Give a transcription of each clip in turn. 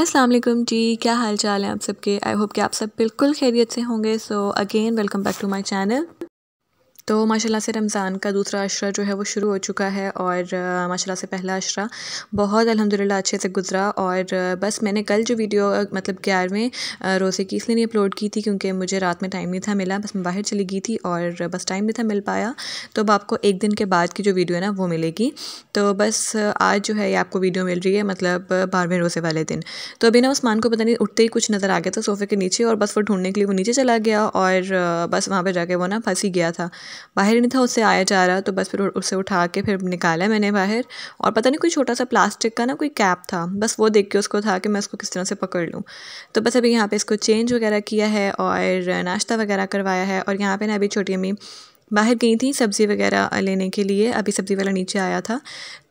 अस्सलाम वालेकुम जी क्या हाल चाल है आप सबके आई होप कि आप सब बिल्कुल खैरियत से होंगे so again welcome back to my channel तो माशाल्लाह से रमज़ान का दूसरा अशरा जो है वो शुरू हो चुका है और माशाल्लाह से पहला अशरा बहुत अल्हम्दुलिल्लाह अच्छे से गुजरा और बस मैंने कल जो वीडियो मतलब ग्यारहवें रोज़े की इसलिए नहीं अपलोड की थी क्योंकि मुझे रात में टाइम नहीं था मिला बस मैं बाहर चली गई थी और बस टाइम नहीं था मिल पाया तो अब आपको एक दिन के बाद की जो वीडियो है ना वो मिलेगी तो बस आज जो है ये आपको वीडियो मिल रही है मतलब बारहवें रोज़े वाले दिन तो अभी ना उस्मान को पता नहीं उठते ही कुछ नज़र आ गया था सोफ़े के नीचे और बस वो ढूंढने के लिए वो नीचे चला गया और बस वहाँ पर जाके वो ना फंस ही गया था बाहर ही नहीं था उससे आया जा रहा तो बस फिर उसे उठा के फिर निकाला मैंने बाहर और पता नहीं कोई छोटा सा प्लास्टिक का ना कोई कैप था बस वो देख के उसको था कि मैं उसको किस तरह से पकड़ लूँ तो बस अभी यहाँ पर इसको चेंज वगैरह किया है और नाश्ता वगैरह करवाया है और यहाँ पर ना अभी छोटी अम्मी बाहर गई थी सब्ज़ी वगैरह लेने के लिए अभी सब्ज़ी वाला नीचे आया था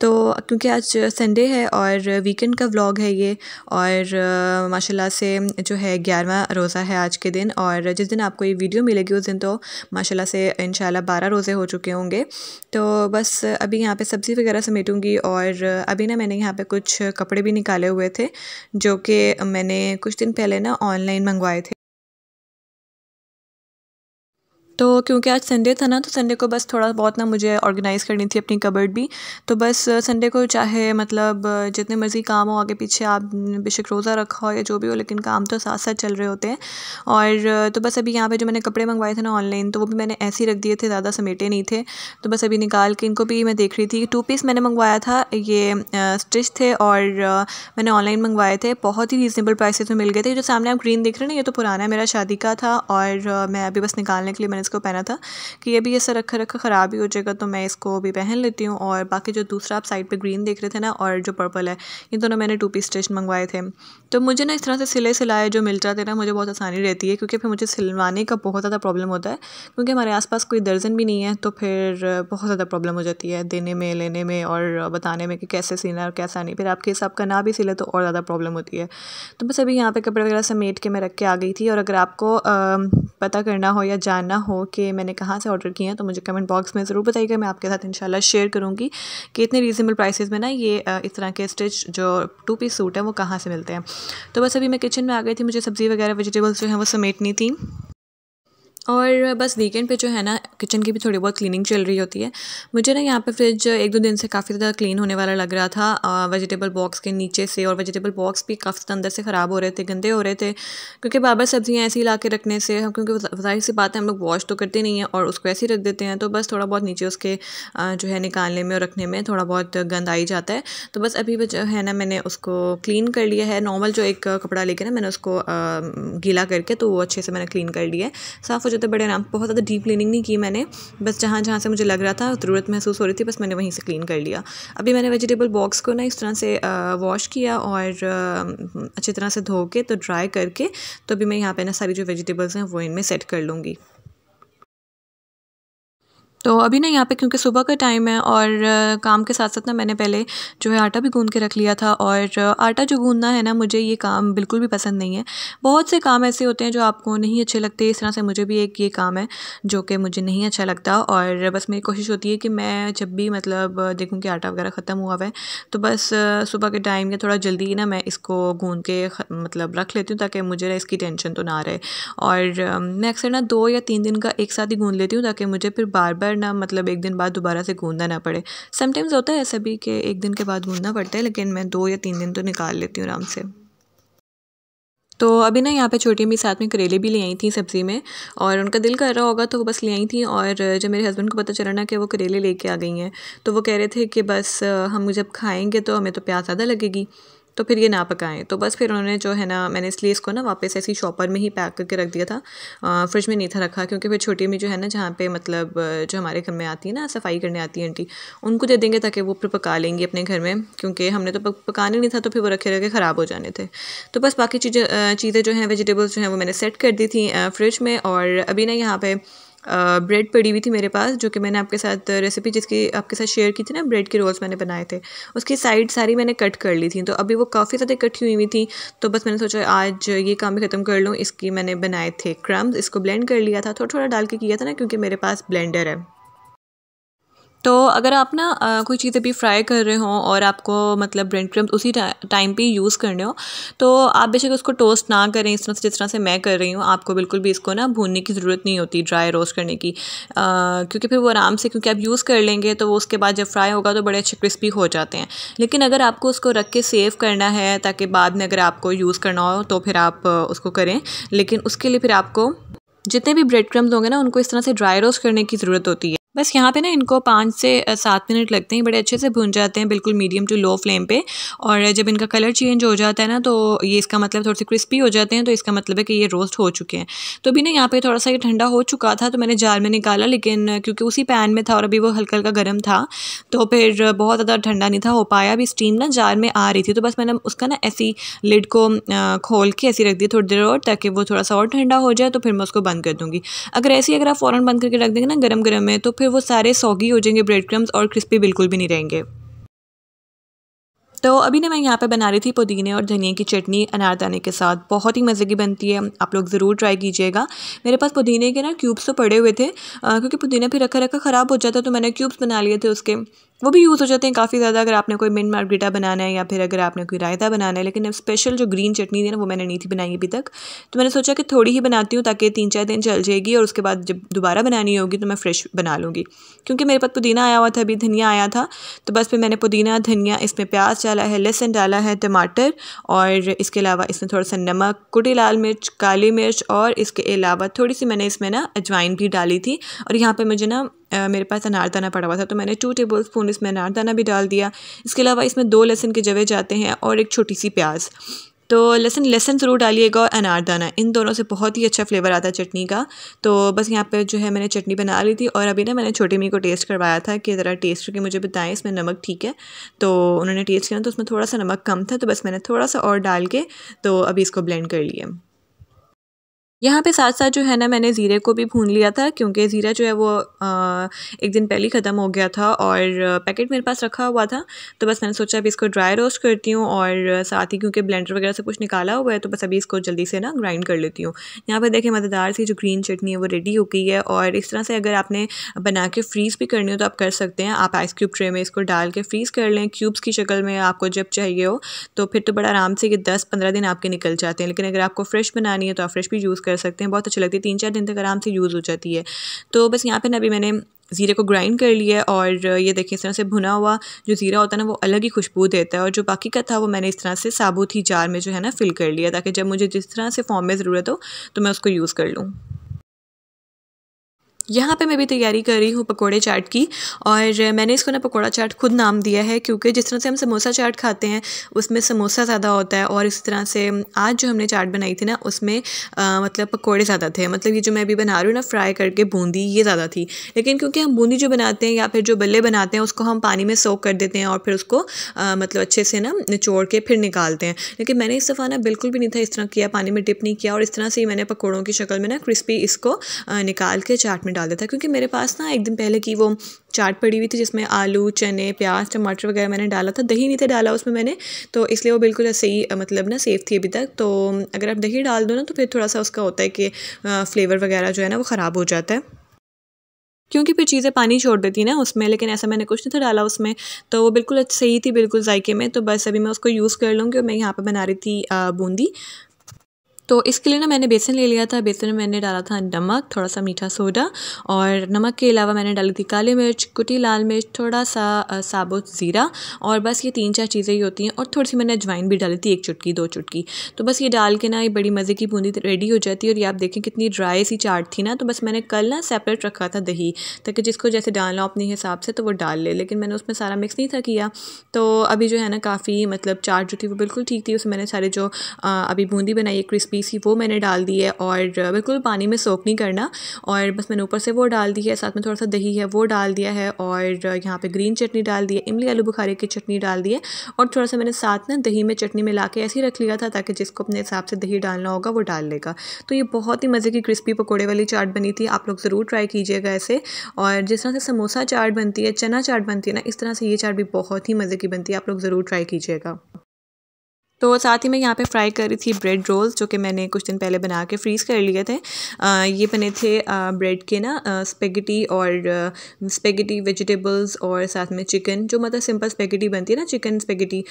तो क्योंकि आज संडे है और वीकेंड का व्लॉग है ये और माशाल्लाह से जो है ग्यारहवा रोज़ा है आज के दिन और जिस दिन आपको ये वीडियो मिलेगी उस दिन तो माशाल्लाह से इन बारह रोज़े हो चुके होंगे तो बस अभी यहाँ पर सब्ज़ी वगैरह समेटूँगी और अभी ना मैंने यहाँ पर कुछ कपड़े भी निकाले हुए थे जो कि मैंने कुछ दिन पहले ना ऑनलाइन मंगवाए थे तो क्योंकि आज संडे था ना तो संडे को बस थोड़ा बहुत ना मुझे ऑर्गेनाइज़ करनी थी अपनी कबर्ड भी तो बस संडे को चाहे मतलब जितने मर्ज़ी काम हो आगे पीछे आप बेशक रोज़ा रखा हो या जो भी हो लेकिन काम तो साथ साथ चल रहे होते हैं और तो बस अभी यहाँ पे जो मैंने कपड़े मंगवाए थे ना ऑनलाइन तो वो भी मैंने ऐसे ही रख दिए थे ज़्यादा समेटे नहीं थे तो बस अभी निकाल के इनको भी मैं देख रही थी टू पीस मैंने मंगवाया था ये स्टिच थे और मैंने ऑनलाइन मंगवाए थे बहुत ही रीज़नेबल प्राइस में मिल गए थे जो सामने आप ग्रीन देख रहे हैं ना ये तो पुराना मेरा शादी का था और मैं अभी बस निकालने के लिए मैंने इसको पहना था कि भी ऐसा रखा रखा ख़राब ही हो जाएगा तो मैं इसको भी पहन लेती हूँ और बाकी जो दूसरा आप साइड पर ग्रीन देख रहे थे ना और जो पर्पल है इन दोनों मैंने टू पी स्टेशन मंगवाए थे तो मुझे ना इस तरह से सिले सिलाए जो मिल जाते ना मुझे बहुत आसानी रहती है क्योंकि फिर मुझे सिलवाने का बहुत ज़्यादा प्रॉब्लम होता है क्योंकि हमारे आसपास कोई दर्जन भी नहीं है तो फिर बहुत ज़्यादा प्रॉब्लम हो जाती है देने में लेने में और बताने में कि कैसे सीना और कैसा नहीं फिर आपके हिसाब का ना भी सिले तो और ज़्यादा प्रॉब्लम होती है तो बस अभी यहाँ पे कपड़े वगैरह समेट के मैं रख के आ गई थी और अगर आपको आ, पता करना हो या जानना हो हो कि मैंने कहाँ से ऑर्डर किए हैं तो मुझे कमेंट बॉक्स में ज़रूर बताइएगा मैं आपके साथ इंशाल्लाह शेयर करूँगी कि इतने रीज़नेबल प्राइसेस में ना ये इस तरह के स्टिच जो टू पीस सूट है वो कहाँ से मिलते हैं तो बस अभी मैं किचन में आ गई थी मुझे सब्ज़ी वगैरह वेजिटेबल्स जो हैं वो समेटनी थी और बस वीकेंड पे जो है ना किचन की भी थोड़ी बहुत क्लीनिंग चल रही होती है मुझे ना यहाँ पे फ्रिज एक दो दिन से काफ़ी ज़्यादा क्लीन होने वाला लग रहा था वेजिटेबल बॉक्स के नीचे से और वेजिटेबल बॉक्स भी काफ़ी ज़्यादा अंदर से ख़राब हो रहे थे गंदे हो रहे थे क्योंकि बार सब्ज़ियाँ ऐसी ला के रखने से हम क्योंकि जाहिर सी बात है हम लोग वॉश तो करते नहीं हैं और उसको ऐसे ही रख देते हैं तो बस थोड़ा बहुत नीचे उसके जो है निकालने में और रखने में थोड़ा बहुत गंद आई जाता है तो बस अभी जो है ना मैंने उसको क्लीन कर लिया है नॉर्मल जो एक कपड़ा लेकर ना मैंने उसको गीला करके तो वो अच्छे से मैंने क्लीन कर लिया है साफ़ तो बड़े आराम बहुत ज़्यादा डीप क्लीनिंग नहीं की मैंने बस जहाँ जहाँ से मुझे लग रहा था ज़रूरत महसूस हो रही थी बस मैंने वहीं से क्लीन कर लिया अभी मैंने वेजिटेबल बॉक्स को ना इस तरह से वॉश किया और अच्छी तरह से धो के तो ड्राई करके तो अभी मैं यहाँ पर ना सारी जो वेजिटेबल्स हैं वो इनमें सेट कर लूँगी तो अभी ना यहाँ पे क्योंकि सुबह का टाइम है और काम के साथ साथ ना मैंने पहले जो है आटा भी गूंद के रख लिया था और आटा जो गूंदना है ना मुझे ये काम बिल्कुल भी पसंद नहीं है बहुत से काम ऐसे होते हैं जो आपको नहीं अच्छे लगते इस तरह से मुझे भी एक ये काम है जो कि मुझे नहीं अच्छा लगता और बस मेरी कोशिश होती है कि मैं जब भी मतलब देखूँ कि आटा वगैरह ख़त्म हुआ हुआ है तो बस सुबह के टाइम या थोड़ा जल्दी ना मैं इसको गूँध के मतलब रख लेती हूँ ताकि मुझे इसकी टेंशन तो ना रहे और मैं अक्सर ना दो या तीन दिन का एक साथ ही गूँध लेती हूँ ताकि मुझे फिर बार बार बार ना मतलब एक दिन बाद दोबारा से गूंदना ना पड़े समटाइम्स होता है ऐसा भी कि एक दिन के बाद गूंदना पड़ता है लेकिन मैं दो या तीन दिन तो निकाल लेती हूँ आराम से तो अभी ना यहाँ पे छोटी अम्मी साथ में करेले भी ले आई थी सब्ज़ी में और उनका दिल कर रहा होगा तो वो बस ले आई थी और जब मेरे हस्बैंड को पता चला ना कि वो करेले लेके आ गई हैं तो वो कह रहे थे कि बस हम जब खाएंगे तो हमें तो प्यास ज़्यादा लगेगी तो फिर ये ना पकाएं तो बस फिर उन्होंने जो है ना मैंने इसलिए इसको ना वापस ऐसी शॉपर में ही पैक करके रख दिया था फ्रिज में नहीं था रखा क्योंकि फिर छोटी में जो है ना जहाँ पे मतलब जो हमारे घर में आती है ना सफाई करने आती है आंटी उनको दे देंगे ताकि वो फिर पका लेंगी अपने घर में क्योंकि हमने तो पकाने नहीं था तो फिर वो रखे रखे ख़राब हो जाने थे तो बस बाकी चीज़ें चीज़ें जो हैं वेजिटेबल्स जो हैं वो मैंने सेट कर दी थी फ्रिज में और अभी ना यहाँ पर ब्रेड पड़ी हुई थी मेरे पास जो कि मैंने आपके साथ रेसिपी जिसकी आपके साथ शेयर की थी ना ब्रेड के रोल्स मैंने बनाए थे उसकी साइड सारी मैंने कट कर ली थी तो अभी वो काफ़ी ज़्यादा इकट्ठी हुई हुई थी तो बस मैंने सोचा आज ये काम भी ख़त्म कर लूँ इसकी मैंने बनाए थे क्रम्स इसको ब्लेंड कर लिया था थोड़ा थोड़ा डाल के किया था ना क्योंकि मेरे पास ब्लेंडर है तो अगर आप ना कोई चीज़ अभी फ्राई कर रहे हो और आपको मतलब ब्रेड क्रम उसी टाइम पे यूज़ करने हो तो आप बेशक उसको टोस्ट ना करें इस तरह से जिस तरह से मैं कर रही हूँ आपको बिल्कुल भी इसको ना भूनने की ज़रूरत नहीं होती ड्राई रोस्ट करने की आ, क्योंकि फिर वो आराम से क्योंकि आप यूज़ कर लेंगे तो वो उसके बाद जब फ्राई होगा तो बड़े अच्छे क्रिस्पी हो जाते हैं लेकिन अगर आपको उसको रख के सेव करना है ताकि बाद में अगर आपको यूज़ करना हो तो फिर आप उसको करें लेकिन उसके लिए फिर आपको जितने भी ब्रेड क्रम्स होंगे ना उनको इस तरह से ड्राई रोस्ट करने की ज़रूरत होती है बस यहाँ पे ना इनको पाँच से सात मिनट लगते हैं बड़े अच्छे से भून जाते हैं बिल्कुल मीडियम टू लो फ्लेम पे और जब इनका कलर चेंज हो जाता है ना तो ये इसका मतलब थोड़े से क्रिस्पी हो जाते हैं तो इसका मतलब है कि ये रोस्ट हो चुके हैं तो अभी ना यहाँ पे थोड़ा सा ये ठंडा हो चुका था तो मैंने जार में निकाला लेकिन क्योंकि उसी पैन में था और अभी वो हल्का हल्का गर्म था तो फिर बहुत ज़्यादा ठंडा नहीं था हो पाया अभी स्टीम ना जार में आ रही थी तो बस मैंने उसका ना ऐसी लिड को खोल के ऐसी रख दिया थोड़ी देर और ताकि वो थोड़ा सा और ठंडा हो जाए तो फिर मैं उसको बंद कर दूँगी अगर ऐसी अगर आप फ़ौरन बंद करके रख देंगे ना गर्म गर्म में तो फिर वो सारे सौगी हो जाएंगे ब्रेड क्रम्स और क्रिस्पी बिल्कुल भी नहीं रहेंगे तो अभी ना मैं यहाँ पे बना रही थी पुदीने और धनिया की चटनी अनारदाने के साथ बहुत ही मज़े की बनती है आप लोग ज़रूर ट्राई कीजिएगा मेरे पास पुदीने के ना क्यूब्स तो पड़े हुए थे आ, क्योंकि पुदीना फिर रखा रखा ख़राब हो जाता तो मैंने क्यूब्स बना लिए थे उसके वो भी यूज़ हो जाते हैं काफ़ी ज़्यादा अगर आपने कोई मिन मार्गिटा बनाना है या फिर अगर आपने कोई रायता बनाना है लेकिन स्पेशल जो ग्रीन चटनी थी ना वो मैंने नहीं थी बनाई अभी तक तो मैंने सोचा कि थोड़ी ही बनाती हूँ ताकि तीन चार दिन चल जाएगी और उसके बाद जब दोबारा बनानी होगी तो मैं फ्रेश बना लूँगी क्योंकि मेरे पास पुदीना आया हुआ था अभी धनिया आया था तो बस फिर मैंने पुदीना धनिया इसमें प्याज डाला है लहसन डाला है टमाटर और इसके अलावा इसमें थोड़ा सा नमक कुटी लाल मिर्च काली मिर्च और इसके अलावा थोड़ी सी मैंने इसमें ना अजवाइन भी डाली थी और यहाँ पर मुझे ना आ, मेरे पास अनारदाना पड़ा हुआ था तो मैंने टू टेबल स्पून इसमें अनारदाना भी डाल दिया इसके अलावा इसमें दो लहसुन के जवे जाते हैं और एक छोटी सी प्याज तो लहसन लहसन ज़रूर डालिएगा और अनारदाना इन दोनों से बहुत ही अच्छा फ्लेवर आता है चटनी का तो बस यहाँ पर जो है मैंने चटनी बना ली थी और अभी ना मैंने छोटी मी को टेस्ट करवाया था कि ज़रा टेस्ट करके मुझे बताएं इसमें नमक ठीक है तो उन्होंने टेस्ट किया तो उसमें थोड़ा सा नमक कम था तो बस मैंने थोड़ा सा और डाल के तो अभी इसको ब्लेंड कर लिया यहाँ पे साथ साथ जो है ना मैंने ज़ीरे को भी भून लिया था क्योंकि ज़ीरा जो है वो एक दिन पहले ही ख़त्म हो गया था और पैकेट मेरे पास रखा हुआ था तो बस मैंने सोचा अभी इसको ड्राई रोस्ट करती हूँ और साथ ही क्योंकि ब्लेंडर वगैरह से कुछ निकाला हुआ है तो बस अभी इसको जल्दी से ना ग्राइंड कर लेती हूँ यहाँ पर देखें मज़ेदार सी जो ग्रीन चटनी है वो रेडी हो गई है और इस तरह से अगर आपने बना के फ्रीज़ भी करनी हो तो आप कर सकते हैं आप आइस क्यूब ट्रे में इसको डाल के फ्रीज़ कर लें क्यूब्स की शक्ल में आपको जब चाहिए हो तो फिर तो बड़ा आराम से ये दस पंद्रह दिन आपके निकल जाते हैं लेकिन अगर आपको फ्रेश बनानी है तो आप फ्रेश भी यूज़ कर सकते हैं बहुत अच्छी लगती है तीन चार दिन तक आराम से यूज़ हो जाती है तो बस यहाँ पर ना अभी मैंने ज़ीरे को ग्राइंड कर लिया है और ये देखिए इस तरह से भुना हुआ जो ज़ीरा होता है ना वो अलग ही खुशबू देता है और जो बाकी का था वो मैंने इस तरह से साबुत ही जार में जो है ना फिल कर लिया ताकि जब मुझे जिस तरह से फॉर्म में ज़रूरत हो तो मैं उसको यूज़ कर लूँ यहाँ पे मैं भी तैयारी कर रही हूँ पकोड़े चाट की और मैंने इसको ना पकोड़ा चाट खुद नाम दिया है क्योंकि जिस तरह से हम समोसा चाट खाते हैं उसमें समोसा ज़्यादा होता है और इसी तरह से आज जो हमने चाट बनाई थी ना उसमें आ, मतलब पकोड़े ज़्यादा थे मतलब ये जो मैं अभी बना रही हूँ ना फ्राई करके बूंदी ये ज़्यादा थी लेकिन क्योंकि हम बूंदी जो बनाते हैं या फिर जो बल्ले बनाते हैं उसको हम पानी में सोख कर देते हैं और फिर उसको आ, मतलब अच्छे से ना निचोड़ के फिर निकालते हैं लेकिन मैंने इस दफ़ा ना बिल्कुल भी नहीं था इस तरह किया पानी में डिप नहीं किया और इस तरह से ही मैंने पकौड़ों की शक्ल में ना क्रिस्पी इसको निकाल के चाट में में डाल देता क्योंकि मेरे पास ना एक दिन पहले की वो चाट पड़ी हुई थी जिसमें आलू चने प्याज टमाटर वगैरह मैंने डाला था दही नहीं था डाला उसमें मैंने तो इसलिए वो बिल्कुल सही मतलब ना सेफ़ थी अभी तक तो अगर आप दही डाल दो ना तो फिर थोड़ा सा उसका होता है कि फ्लेवर वगैरह जो है ना वो ख़राब हो जाता है क्योंकि फिर चीज़ें पानी छोड़ देती ना उसमें लेकिन ऐसा मैंने कुछ नहीं था डाला उसमें तो वो बिल्कुल सही थी बिल्कुल जायके में तो बस अभी मैं उसको यूज़ कर लूँगी और मैं यहाँ पर बना रही थी बूंदी तो इसके लिए ना मैंने बेसन ले लिया था बेसन में मैंने डाला था नमक थोड़ा सा मीठा सोडा और नमक के अलावा मैंने डाली थी काली मिर्च कुटी लाल मिर्च थोड़ा सा साबुत ज़ीरा और बस ये तीन चार चीज़ें ही होती हैं और थोड़ी सी मैंने अजवाइन भी डाली थी एक चुटकी दो चुटकी तो बस ये डाल के ना ये बड़ी मज़े की बूंदी रेडी हो जाती है और ये आप देखें कितनी ड्राई सी चाट थी ना तो बस मैंने कल ना सेपरेट रखा था दही ताकि जिसको जैसे डालना अपने हिसाब से तो वो डाल ले लेकिन मैंने उसमें सारा मिक्स नहीं था किया तो अभी जो है ना काफ़ी मतलब चाट जो थी वो बिल्कुल ठीक थी उसमें मैंने सारे जो अभी बूंदी बनाई है क्रिस्पी थोड़ी सी वो मैंने डाल दी है और बिल्कुल पानी में सोख नहीं करना और बस मैंने ऊपर से वो डाल दी है साथ में थोड़ा सा दही है वो डाल दिया है और यहाँ पे ग्रीन चटनी डाल दी है इमली आलू बुखारे की चटनी डाल दी है और थोड़ा सा मैंने साथ ना दही में चटनी मिला के ऐसे ही रख लिया था ताकि जिसको अपने हिसाब से दही डालना होगा वो डाल लेगा तो ये बहुत ही मज़े की क्रिस्पी पकौड़े वाली चाट बनी थी आप लोग ज़रूर ट्राई कीजिएगा ऐसे और जिस तरह से समोसा चाट बनती है चना चाट बनती है ना इस तरह से ये चाट भी बहुत ही मज़े की बनती है आप लोग ज़रूर ट्राई कीजिएगा तो साथ ही मैं यहाँ पे फ्राई कर रही थी ब्रेड रोल्स जो कि मैंने कुछ दिन पहले बना के फ्रीज़ कर लिए थे आ, ये बने थे आ, ब्रेड के ना स्पेगेटी और स्पेगेटी वेजिटेबल्स और साथ में चिकन जो मतलब सिंपल स्पेगेटी बनती है ना चिकन स्पेगेटी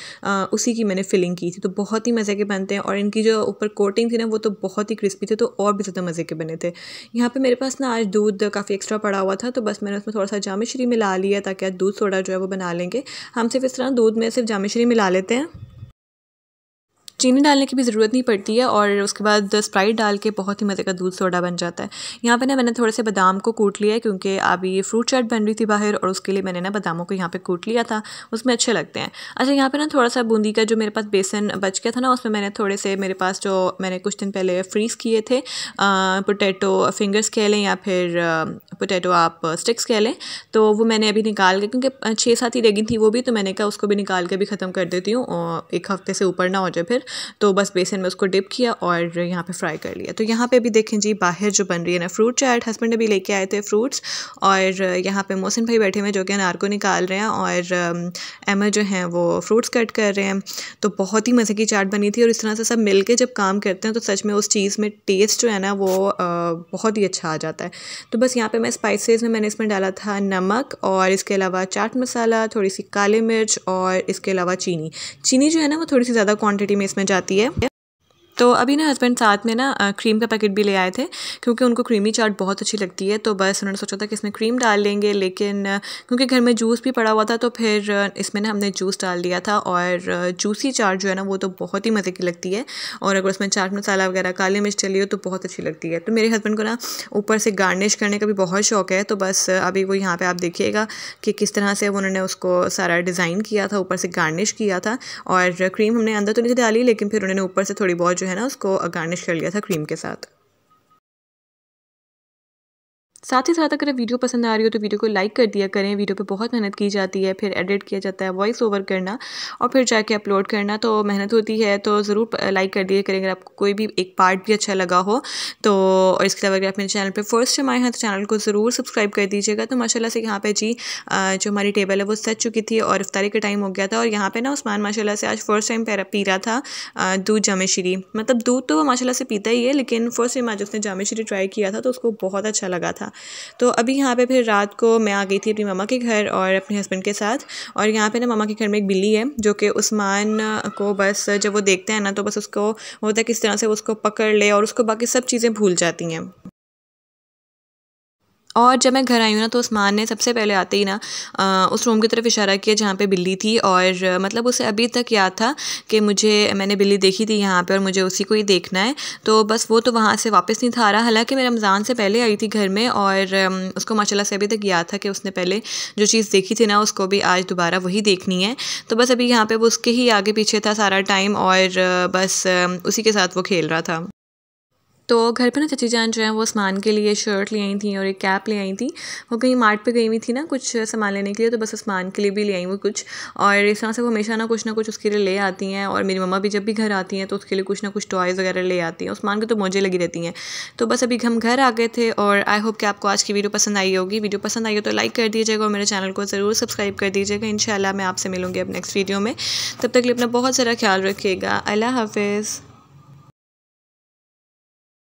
उसी की मैंने फिलिंग की थी तो बहुत ही मज़े के बनते हैं और इनकी जो ऊपर कोटिंग थी ना वो तो बहुत ही क्रिस्पी थे तो और भी ज़्यादा मज़े के बने थे यहाँ पर मेरे पास ना आज दूध काफ़ी एक्स्ट्रा पड़ा हुआ था तो बस मैंने उसमें थोड़ा सा जामेश्री मिला लिया ताकि आज दूध थोड़ा जो है वो बना लेंगे हम सिर्फ इस तरह दूध में सिर्फ जामेश्री मिला लेते हैं चीनी डालने की भी ज़रूरत नहीं पड़ती है और उसके बाद स्प्राइट डाल के बहुत ही मज़े का दूध सोडा बन जाता है यहाँ पे ना मैंने थोड़े से बादाम को कूट लिया है क्योंकि अभी ये फ्रूट चाट बन रही थी बाहर और उसके लिए मैंने ना बादामों को यहाँ पर कूट लिया था उसमें अच्छे लगते हैं अच्छा यहाँ पर ना थोड़ा सा बूंदी का जो मेरे पास बेसन बच गया था ना उसमें मैंने थोड़े से मेरे पास जो मैंने कुछ दिन पहले फ्रीज़ किए थे पोटैटो फिंगर्स कह लें या फिर पोटैटो आप स्टिक्स uh, कह लें तो वो मैंने अभी निकाल के क्योंकि uh, छः सात ही लगी थी वो भी तो मैंने कहा उसको भी निकाल के भी ख़त्म कर देती हूँ एक हफ्ते से ऊपर ना हो जाए फिर तो बस बेसन में उसको डिप किया और यहाँ पर फ्राई कर लिया तो यहाँ पर भी देखें जी बाहर जो बन रही है ना फ्रूट चाट हस्बैंड अभी लेके आए थे फ्रूट्स और यहाँ पर मोहसिन भाई बैठे हुए जो कि अनार को निकाल रहे हैं और एमर um, जो हैं वो फ्रूट्स कट कर रहे हैं तो बहुत ही मज़े की चाट बनी थी और इस तरह से सब मिल के जब काम करते हैं तो सच में उस चीज़ में टेस्ट जो है ना वो uh, बहुत ही अच्छा आ जाता है तो बस यहाँ पे मैं स्पाइसेस में मैंने इसमें डाला था नमक और इसके अलावा चाट मसाला थोड़ी सी काली मिर्च और इसके अलावा चीनी चीनी जो है ना वो थोड़ी सी ज़्यादा क्वांटिटी में इसमें जाती है तो अभी ना हस्बैंड साथ में ना क्रीम का पैकेट भी ले आए थे क्योंकि उनको क्रीमी चाट बहुत अच्छी लगती है तो बस उन्होंने सोचा था कि इसमें क्रीम डाल लेंगे लेकिन क्योंकि घर में जूस भी पड़ा हुआ था तो फिर इसमें ना हमने जूस डाल दिया था और जूसी चाट जो है ना वो तो बहुत ही मज़े की लगती है और अगर उसमें चाट मसाला वगैरह काली मिर्च चली हो तो बहुत अच्छी लगती है तो मेरे हस्बैंड को ना ऊपर से गार्निश करने का भी बहुत शौक है तो बस अभी वो यहाँ पर आप देखिएगा कि किस तरह से उन्होंने उसको सारा डिज़ाइन किया था ऊपर से गार्निश किया था और क्रीम हमने अंदर तो नहीं डाली लेकिन फिर उन्होंने ऊपर से थोड़ी बहुत जो है ना उसको गार्निश कर लिया था क्रीम के साथ साथ ही साथ अगर वीडियो पसंद आ रही हो तो वीडियो को लाइक कर दिया करें वीडियो पे बहुत मेहनत की जाती है फिर एडिट किया जाता है वॉइस ओवर करना और फिर जाके अपलोड करना तो मेहनत होती है तो ज़रूर लाइक कर दिया करें अगर आपको कोई भी एक पार्ट भी अच्छा लगा हो तो और इसके अलावा अगर आप मेरे चैनल पर फर्स्ट टाइम आए हैं तो चैनल को ज़रूर सब्सक्राइब कर दीजिएगा तो माशाला से यहाँ पर जी जो हमारी टेबल है वो सज चुकी थी और इफ्तारी का टाइम हो गया था और यहाँ पर ना उस्मान माशाला से आज फर्स्ट टाइम पी रहा था दूध जामेश्री मतलब दूध तो वो माशाला से पीता ही है लेकिन फर्स्ट टाइम आज उसने जामेश्री ट्राई किया था तो उसको बहुत अच्छा लगा था तो अभी यहाँ पे फिर रात को मैं आ गई थी अपनी मामा के घर और अपने हस्बैंड के साथ और यहाँ पे ना मामा के घर में एक बिल्ली है जो कि उस्मान को बस जब वो देखते हैं ना तो बस उसको होता है किस तरह से उसको पकड़ ले और उसको बाकी सब चीज़ें भूल जाती हैं और जब मैं घर आई हूँ ना तो उस्मान ने सबसे पहले आते ही ना उस रूम की तरफ इशारा किया जहाँ पे बिल्ली थी और मतलब उसे अभी तक याद था कि मुझे मैंने बिल्ली देखी थी यहाँ पे और मुझे उसी को ही देखना है तो बस वो तो वहाँ से वापस नहीं था आ रहा हालांकि मैं रमज़ान से पहले आई थी घर में और उसको माशाला से अभी तक याद था कि उसने पहले जो चीज़ देखी थी ना उसको भी आज दोबारा वही देखनी है तो बस अभी यहाँ पर वो उसके ही आगे पीछे था सारा टाइम और बस उसी के साथ वो खेल रहा था तो घर पे ना चची जान जो है वो सामान के लिए शर्ट ले आई थी और एक कैप ले आई थी वो कहीं मार्ट पे गई हुई थी ना कुछ सामान लेने के लिए तो बस सामान के लिए भी ले आई वो कुछ और इस तरह से वो हमेशा ना कुछ ना कुछ उसके लिए ले आती हैं और मेरी मम्मा भी जब भी घर आती हैं तो उसके लिए कुछ ना कुछ टॉयज़ वगैरह ले आती हैं उसमान की तो मौजें लगी रहती हैं तो बस अभी हम घर आ गए थे और आई होप कि आपको आज की वीडियो पसंद आई होगी वीडियो पसंद आई हो तो लाइक कर दीजिएगा और मेरे चैनल को ज़रूर सब्सक्राइब कर दीजिएगा इन मैं आपसे मिलूँगी अब नेक्स्ट वीडियो में तब तक लिए अपना बहुत सारा ख्याल रखिएगा अल्लाह हाफिज़